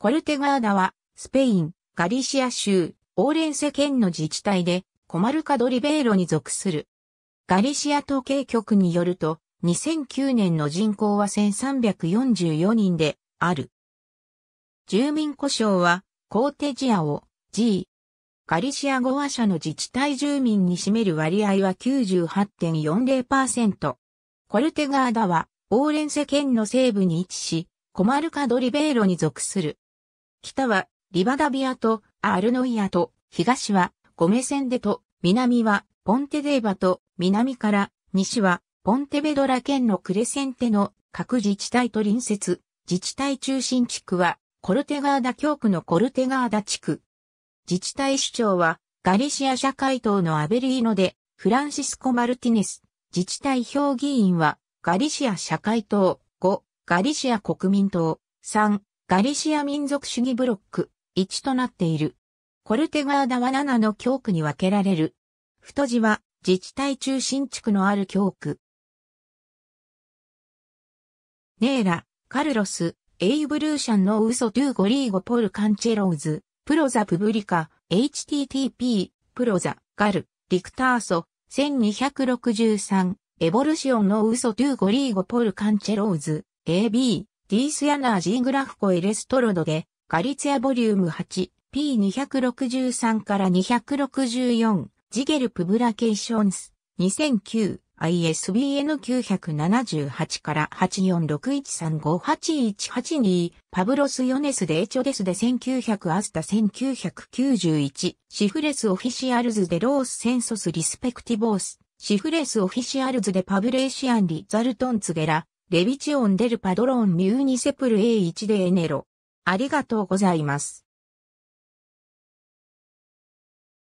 コルテガーダは、スペイン、ガリシア州、オーレンセ県の自治体で、コマルカドリベーロに属する。ガリシア統計局によると、2009年の人口は1344人で、ある。住民故障は、コーテジアを、G。ガリシア語話者の自治体住民に占める割合は98.40%。コルテガーダは、オーレンセ県の西部に位置し、コマルカドリベーロに属する。北はリバダビアとアルノイアと、東はゴメセンデと、南はポンテデーバと、南から西はポンテベドラ県のクレセンテの各自治体と隣接、自治体中心地区はコルテガーダ教区のコルテガーダ地区。自治体首長はガリシア社会党のアベリーノでフランシスコ・マルティネス。自治体評議員はガリシア社会党5、ガリシア国民党3、ガリシア民族主義ブロック、1となっている。コルテガーダは7の教区に分けられる。太字は自治体中心地区のある教区。ネーラ、カルロス、エイブルーシャンのウソトゥーゴリーゴポルカンチェローズ、プロザプブリカ、http、プロザ、ガル、リクターソ、1263、エボルシオンのウソトゥーゴリーゴポルカンチェローズ、AB、ディースヤナージーグラフコエレストロドで、ガリツヤボリューム8、P263 から264、ジゲルプブラケーションス、2009、ISBN978 から8461358182、パブロス・ヨネスデエチョデスで1900アスタ1991、シフレス・オフィシアルズでロース・センソス・リスペクティボース、シフレス・オフィシアルズでパブレーシアン・リ・ザルトン・ツゲラ、レビチオンデルパドローンミューニセプル A1 でエネロ。ありがとうございます。